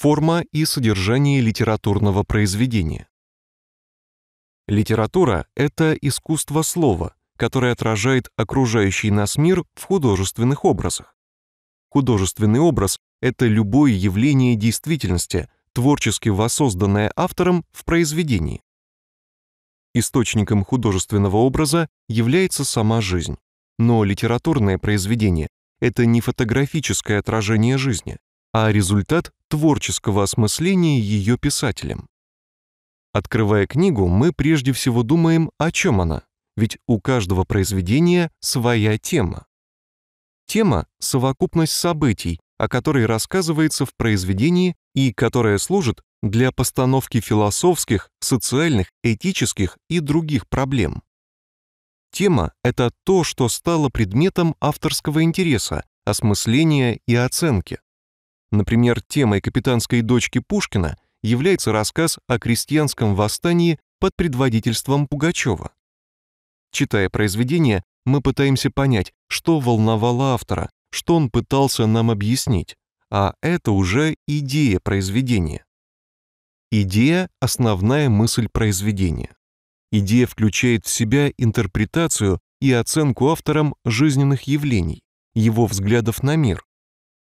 форма и содержание литературного произведения. Литература — это искусство слова, которое отражает окружающий нас мир в художественных образах. Художественный образ — это любое явление действительности, творчески воссозданное автором в произведении. Источником художественного образа является сама жизнь, но литературное произведение — это не фотографическое отражение жизни, а результат творческого осмысления ее писателем. Открывая книгу, мы прежде всего думаем, о чем она, ведь у каждого произведения своя тема. Тема — совокупность событий, о которой рассказывается в произведении и которая служит для постановки философских, социальных, этических и других проблем. Тема — это то, что стало предметом авторского интереса, осмысления и оценки. Например, темой капитанской дочки Пушкина является рассказ о крестьянском восстании под предводительством Пугачева. Читая произведение, мы пытаемся понять, что волновало автора, что он пытался нам объяснить, а это уже идея произведения. Идея – основная мысль произведения. Идея включает в себя интерпретацию и оценку автором жизненных явлений, его взглядов на мир,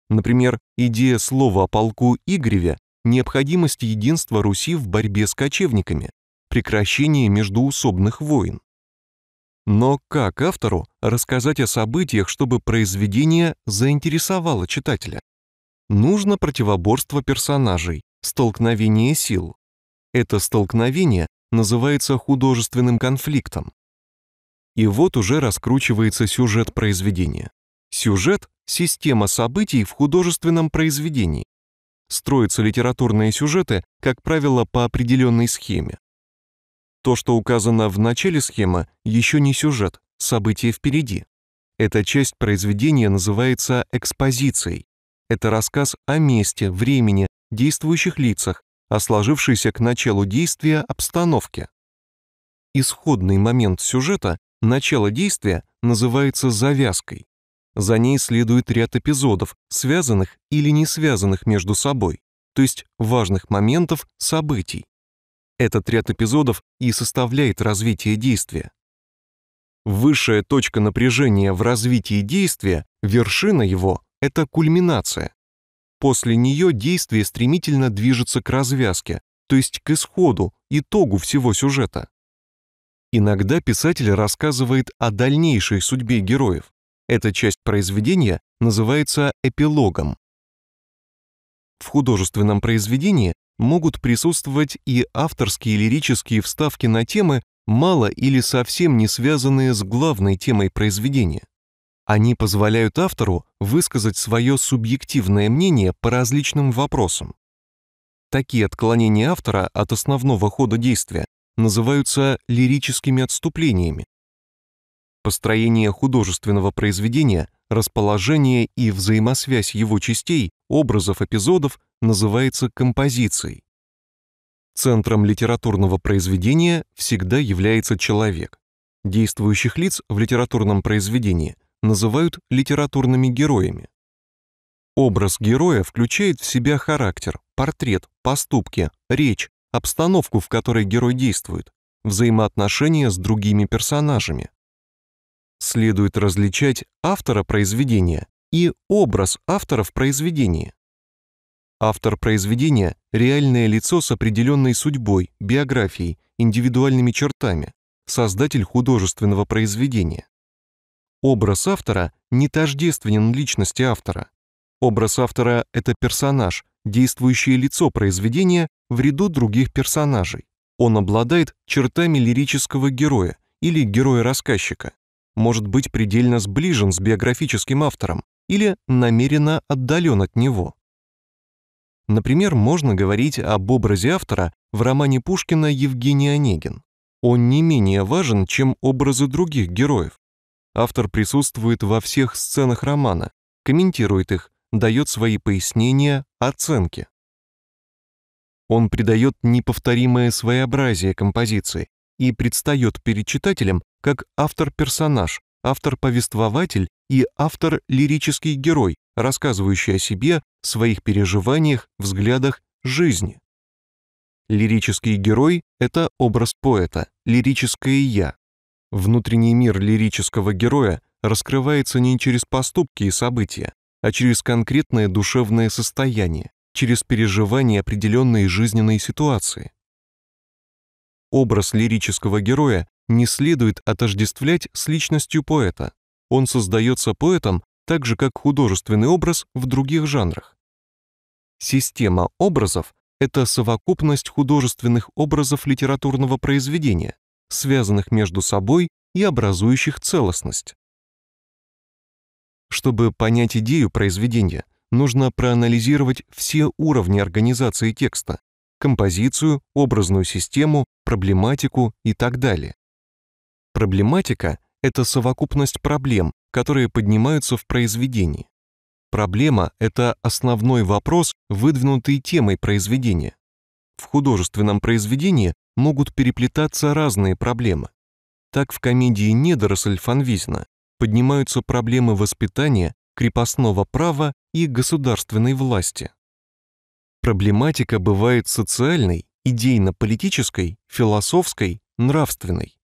Например, идея слова о полку Игореве, необходимость единства Руси в борьбе с кочевниками, прекращение междуусобных войн. Но как автору рассказать о событиях, чтобы произведение заинтересовало читателя? Нужно противоборство персонажей, столкновение сил. Это столкновение называется художественным конфликтом. И вот уже раскручивается сюжет произведения. Сюжет – система событий в художественном произведении. Строятся литературные сюжеты, как правило, по определенной схеме. То, что указано в начале схемы, еще не сюжет, событие впереди. Эта часть произведения называется экспозицией. Это рассказ о месте, времени, действующих лицах, о сложившейся к началу действия обстановке. Исходный момент сюжета, начало действия, называется завязкой. За ней следует ряд эпизодов, связанных или не связанных между собой, то есть важных моментов, событий. Этот ряд эпизодов и составляет развитие действия. Высшая точка напряжения в развитии действия, вершина его – это кульминация. После нее действие стремительно движется к развязке, то есть к исходу, итогу всего сюжета. Иногда писатель рассказывает о дальнейшей судьбе героев. Эта часть произведения называется эпилогом. В художественном произведении могут присутствовать и авторские лирические вставки на темы, мало или совсем не связанные с главной темой произведения. Они позволяют автору высказать свое субъективное мнение по различным вопросам. Такие отклонения автора от основного хода действия называются лирическими отступлениями. Построение художественного произведения, расположение и взаимосвязь его частей, образов, эпизодов называется композицией. Центром литературного произведения всегда является человек. Действующих лиц в литературном произведении называют литературными героями. Образ героя включает в себя характер, портрет, поступки, речь, обстановку, в которой герой действует, взаимоотношения с другими персонажами. Следует различать автора произведения и образ автора в произведении. Автор произведения – реальное лицо с определенной судьбой, биографией, индивидуальными чертами, создатель художественного произведения. Образ автора не тождественен личности автора. Образ автора – это персонаж, действующее лицо произведения в ряду других персонажей. Он обладает чертами лирического героя или героя-рассказчика может быть предельно сближен с биографическим автором или намеренно отдален от него. Например, можно говорить об образе автора в романе Пушкина «Евгений Онегин». Он не менее важен, чем образы других героев. Автор присутствует во всех сценах романа, комментирует их, дает свои пояснения, оценки. Он придает неповторимое своеобразие композиции и предстает перед читателем как автор-персонаж, автор-повествователь и автор-лирический герой, рассказывающий о себе, своих переживаниях, взглядах, жизни. Лирический герой — это образ поэта, лирическое «я». Внутренний мир лирического героя раскрывается не через поступки и события, а через конкретное душевное состояние, через переживание определенной жизненной ситуации. Образ лирического героя не следует отождествлять с личностью поэта. Он создается поэтом так же, как художественный образ в других жанрах. Система образов — это совокупность художественных образов литературного произведения, связанных между собой и образующих целостность. Чтобы понять идею произведения, нужно проанализировать все уровни организации текста, композицию, образную систему, проблематику и так далее. Проблематика — это совокупность проблем, которые поднимаются в произведении. Проблема — это основной вопрос, выдвинутый темой произведения. В художественном произведении могут переплетаться разные проблемы. Так в комедии «Недоросль» Фанвизина поднимаются проблемы воспитания, крепостного права и государственной власти. Проблематика бывает социальной, идейно-политической, философской, нравственной.